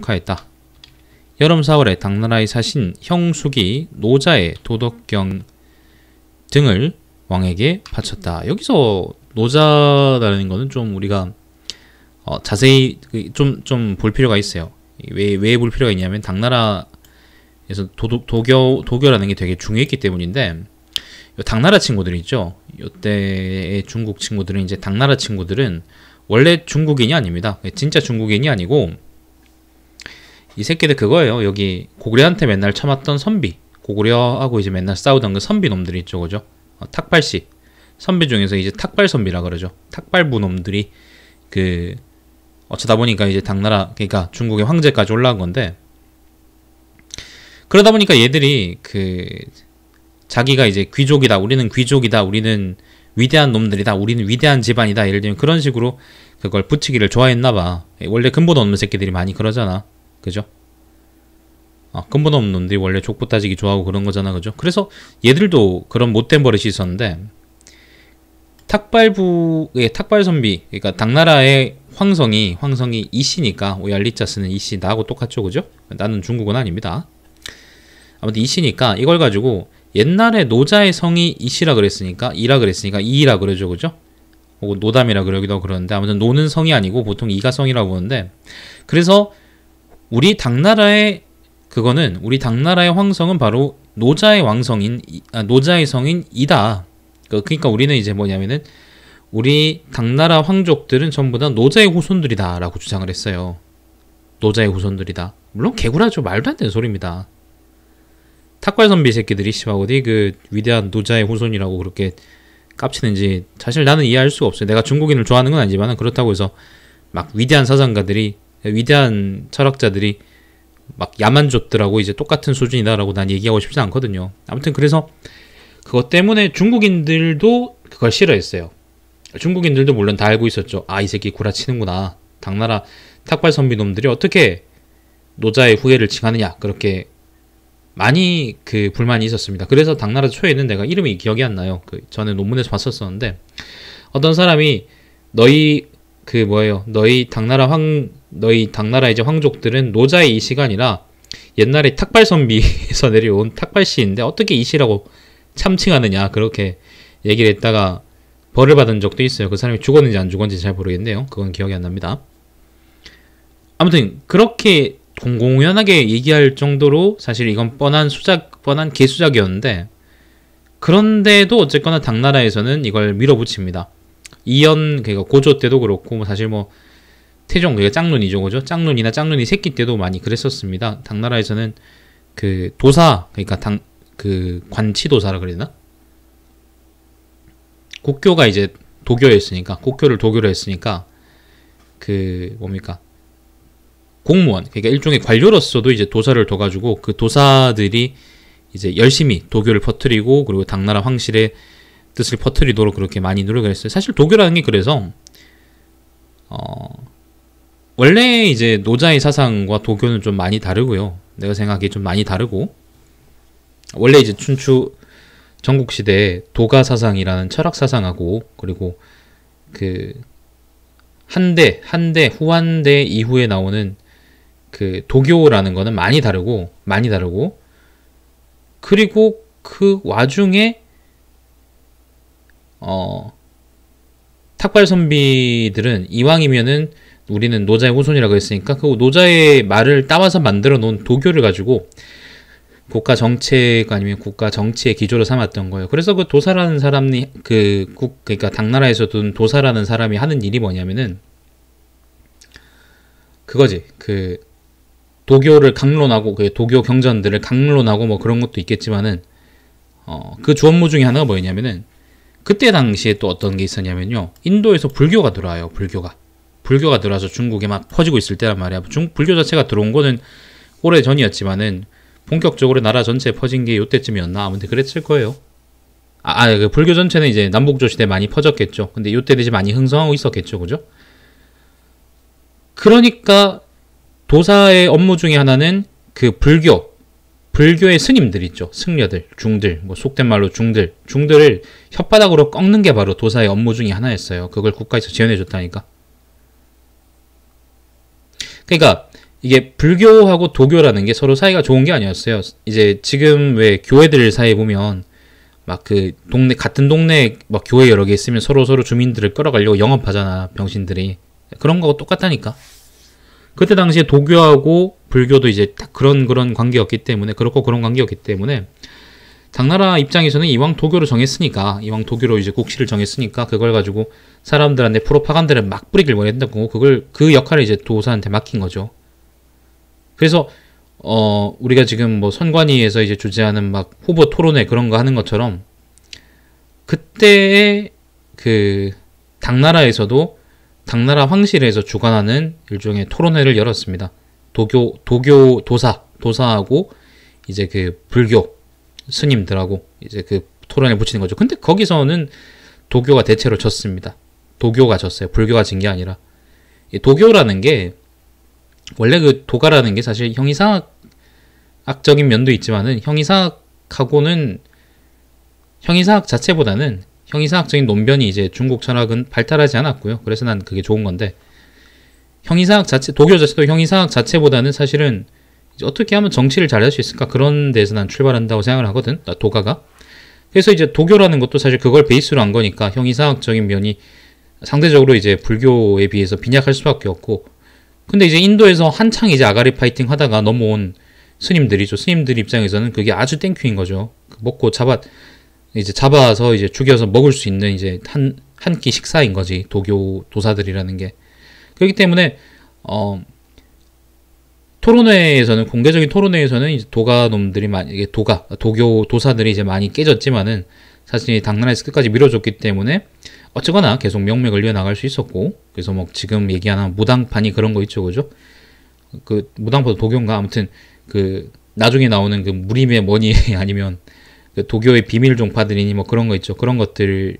가했다. 여름 사월에 당나라의 사신 형숙이 노자의 도덕경 등을 왕에게 바쳤다. 여기서 노자라는 것은 좀 우리가 어, 자세히 그 좀좀 볼 필요가 있어요. 왜 왜 볼 필요가 있냐면 당나라에서 도, 도교 도교라는 게 되게 중요했기 때문인데 당나라 친구들 있죠. 이때의 중국 친구들은 이제 당나라 친구들은 원래 중국인이 아닙니다. 진짜 중국인이 아니고 이 새끼들 그거예요. 여기 고구려한테 맨날 참았던 선비. 고구려하고 이제 맨날 싸우던 그 선비 놈들이 있죠. 그죠? 어, 탁발씨. 선비 중에서 이제 탁발 선비라 그러죠. 탁발부 놈들이 그 어쩌다 보니까 이제 당나라 그러니까 중국의 황제까지 올라온 건데 그러다 보니까 얘들이 그 자기가 이제 귀족이다. 우리는 귀족이다. 우리는 위대한 놈들이다. 우리는 위대한 집안이다. 예를 들면 그런 식으로 그걸 붙이기를 좋아했나 봐. 원래 근본 없는 새끼들이 많이 그러잖아. 그죠? 아, 근본 없는 놈들이 네 원래 족보 따지기 좋아하고 그런 거잖아, 그죠? 그래서 얘들도 그런 못된 버릇이 있었는데 탁발부의 예, 탁발선비, 그러니까 당나라의 황성이 황성이 이씨니까 오얄리자 쓰는 이씨 나하고 똑같죠, 그죠? 나는 중국은 아닙니다. 아무튼 이씨니까 이걸 가지고 옛날에 노자의 성이 이씨라 그랬으니까 이라 그랬으니까 이라 그러죠, 그죠? 혹은 노담이라 그러기도 그러는데 아무튼 노는 성이 아니고 보통 이가 성이라고 보는데 그래서 우리 당나라의 그거는 우리 당나라의 황성은 바로 노자의 왕성인 아, 노자의 성인 이다. 그, 그러니까 우리는 이제 뭐냐면은 우리 당나라 황족들은 전부 다 노자의 후손들이다라고 주장을 했어요. 노자의 후손들이다. 물론 개구라죠. 말도 안 되는 소리입니다. 탁발 선비 새끼들이 씨발 어디 그 위대한 노자의 후손이라고 그렇게 깝치는지 사실 나는 이해할 수가 없어요. 내가 중국인을 좋아하는 건 아니지만 그렇다고 해서 막 위대한 사상가들이 위대한 철학자들이 막 야만족들하고 이제 똑같은 수준이다라고 난 얘기하고 싶지 않거든요. 아무튼 그래서 그것 때문에 중국인들도 그걸 싫어했어요. 중국인들도 물론 다 알고 있었죠. 아, 이 새끼 구라치는구나. 당나라 탁발 선비놈들이 어떻게 노자의 후예를 칭하느냐. 그렇게 많이 그 불만이 있었습니다. 그래서 당나라 초에는 내가 이름이 기억이 안 나요. 그 전에 논문에서 봤었었는데 어떤 사람이 너희 그 뭐예요? 너희 당나라 황 너희 당나라 이제 황족들은 노자의 이시가 아니라 옛날에 탁발선비에서 내려온 탁발씨인데 어떻게 이시라고 참칭하느냐 그렇게 얘기를 했다가 벌을 받은 적도 있어요. 그 사람이 죽었는지 안 죽었는지 잘 모르겠네요. 그건 기억이 안 납니다. 아무튼 그렇게 공공연하게 얘기할 정도로 사실 이건 뻔한 수작, 뻔한 개수작이었는데 그런데도 어쨌거나 당나라에서는 이걸 밀어붙입니다. 이연 그러니까 고조 때도 그렇고 뭐 사실 뭐 태종 그러니까 짝눈이죠 그죠 짝눈이나 짝눈이 새끼 때도 많이 그랬었습니다 당나라에서는 그 도사 그러니까 당 그 관치도사라 그랬나 국교가 이제 도교였으니까 국교를 도교로 했으니까 그 뭡니까 공무원 그러니까 일종의 관료로서도 이제 도사를 둬가지고 그 도사들이 이제 열심히 도교를 퍼뜨리고 그리고 당나라 황실의 뜻을 퍼뜨리도록 그렇게 많이 노력을 했어요. 사실 도교라는 게 그래서 어 원래 이제 노자의 사상과 도교는 좀 많이 다르고요. 내가 생각이 좀 많이 다르고 원래 이제 춘추 전국 시대 도가 사상이라는 철학 사상하고 그리고 그 한대 한대 후한대 이후에 나오는 그 도교라는 거는 많이 다르고 많이 다르고 그리고 그 와중에 어 탁발 선비들은 이왕이면은 우리는 노자의 후손이라고 했으니까 그 노자의 말을 따와서 만들어 놓은 도교를 가지고 국가 정책 아니면 국가 정치의 기조로 삼았던 거예요. 그래서 그 도사라는 사람이 그 국 그러니까 당나라에서 둔 도사라는 사람이 하는 일이 뭐냐면은 그거지 그 도교를 강론하고 그 도교 경전들을 강론하고 뭐 그런 것도 있겠지만은 어, 그 주업무 중에 하나가 뭐였냐면은 그때 당시에 또 어떤 게 있었냐면요 인도에서 불교가 들어와요 불교가 불교가 들어와서 중국에 막 퍼지고 있을 때란 말이야. 중, 불교 자체가 들어온 거는 오래 전이었지만은 본격적으로 나라 전체에 퍼진 게 요때쯤이었나 아무튼 그랬을 거예요. 아, 아그 불교 전체는 이제 남북조 시대 많이 퍼졌겠죠. 근데 요때 되지 많이 흥성하고 있었겠죠, 그죠? 그러니까 도사의 업무 중에 하나는 그 불교, 불교의 스님들 있죠. 승려들, 중들, 뭐 속된 말로 중들, 중들을 혓바닥으로 꺾는 게 바로 도사의 업무 중에 하나였어요. 그걸 국가에서 지원해줬다니까. 그러니까 이게 불교하고 도교라는 게 서로 사이가 좋은 게 아니었어요. 이제 지금 왜 교회들 사이 보면 막 그 동네 같은 동네 막 교회 여러 개 있으면 서로 서로 주민들을 끌어가려고 영업하잖아 병신들이 그런 거하고 똑같다니까. 그때 당시에 도교하고 불교도 이제 딱 그런 그런 관계였기 때문에 그렇고 그런 관계였기 때문에 당나라 입장에서는 이왕 도교를 정했으니까 이왕 도교로 이제 국시를 정했으니까 그걸 가지고 사람들한테 프로파간다를 막 뿌리길 원했다고 그걸 그 역할을 이제 도사한테 맡긴 거죠. 그래서 어 우리가 지금 뭐 선관위에서 이제 주재하는 막 후보 토론회 그런 거 하는 것처럼 그때의 그 당나라에서도 당나라 황실에서 주관하는 일종의 토론회를 열었습니다. 도교 도교 도사 도사하고 이제 그 불교 스님들하고 이제 그 토론에 붙이는 거죠. 근데 거기서는 도교가 대체로 졌습니다. 도교가 졌어요. 불교가 진 게 아니라. 도교라는 게 원래 그 도가라는 게 사실 형이상학적인 면도 있지만은 형이상학하고는형이상학 자체보다는 형이상학적인 논변이 이제 중국 철학은 발달하지 않았고요. 그래서 난 그게 좋은 건데 형이상학 자체 도교 자체도 형이상학 자체보다는 사실은 어떻게 하면 정치를 잘할 수 있을까 그런 데서 난 출발한다고 생각을 하거든 도가가 그래서 이제 도교라는 것도 사실 그걸 베이스로 한 거니까 형이상학적인 면이 상대적으로 이제 불교에 비해서 빈약할 수밖에 없고 근데 이제 인도에서 한창 이제 아가리 파이팅 하다가 넘어온 스님들이죠 스님들 입장에서는 그게 아주 땡큐인 거죠 그 먹고 잡아 이제 잡아서 이제 죽여서 먹을 수 있는 이제 한 한 끼 식사인 거지 도교 도사들이라는 게 그렇기 때문에 어 토론회에서는 공개적인 토론회에서는 이제 도가 놈들이 많이 이게 도가 도교 도사들이 이제 많이 깨졌지만은 사실 당나라에서 끝까지 밀어줬기 때문에 어쨌거나 계속 명맥을 이어나갈 수 있었고 그래서 뭐 지금 얘기하는 무당판이 그런 거 있죠 그죠 그 무당판 도교인가 아무튼 그 나중에 나오는 그 무림의 머니 아니면 그 도교의 비밀 종파들이니 뭐 그런 거 있죠 그런 것들의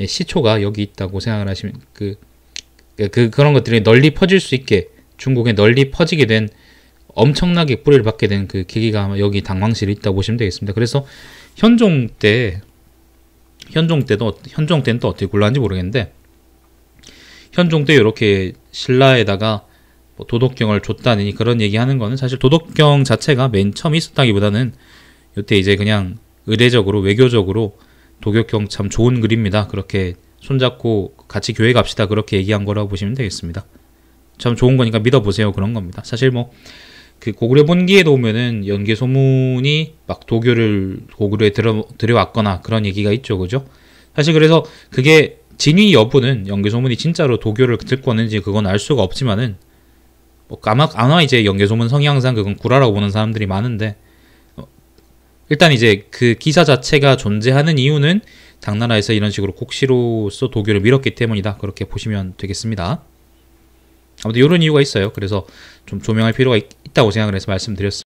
예, 시초가 여기 있다고 생각을 하시면 그, 그, 그 그런 것들이 널리 퍼질 수 있게 중국에 널리 퍼지게 된 엄청나게 뿌리를 받게 된 그 계기가 아마 여기 당황실이 있다고 보시면 되겠습니다. 그래서 현종 때 현종 때도 어, 현종 때는 또 어떻게 굴러는지 모르겠는데 현종 때 이렇게 신라에다가 뭐 도덕경을 줬다느니 그런 얘기하는 거는 사실 도덕경 자체가 맨 처음 있었다기보다는 이때 이제 그냥 의례적으로 외교적으로 도덕경 참 좋은 글입니다. 그렇게 손잡고 같이 교회 갑시다 그렇게 얘기한 거라고 보시면 되겠습니다. 참 좋은 거니까 믿어보세요 그런 겁니다. 사실 뭐그 고구려 본기에 도우면은 연개 소문이 막 도교를 고구려에 들어, 들여왔거나 그런 얘기가 있죠. 그죠? 사실 그래서 그게 진위 여부는 연개 소문이 진짜로 도교를 듣고 왔는지 그건 알 수가 없지만은 뭐 아마, 아마 이제 연개 소문 성향상 그건 구라라고 보는 사람들이 많은데 어, 일단 이제 그 기사 자체가 존재하는 이유는 당나라에서 이런 식으로 곡시로서 도교를 밀었기 때문이다. 그렇게 보시면 되겠습니다. 아무튼 이런 이유가 있어요. 그래서 좀 조명할 필요가 있, 다고 생각을 해서 말씀드렸습니다.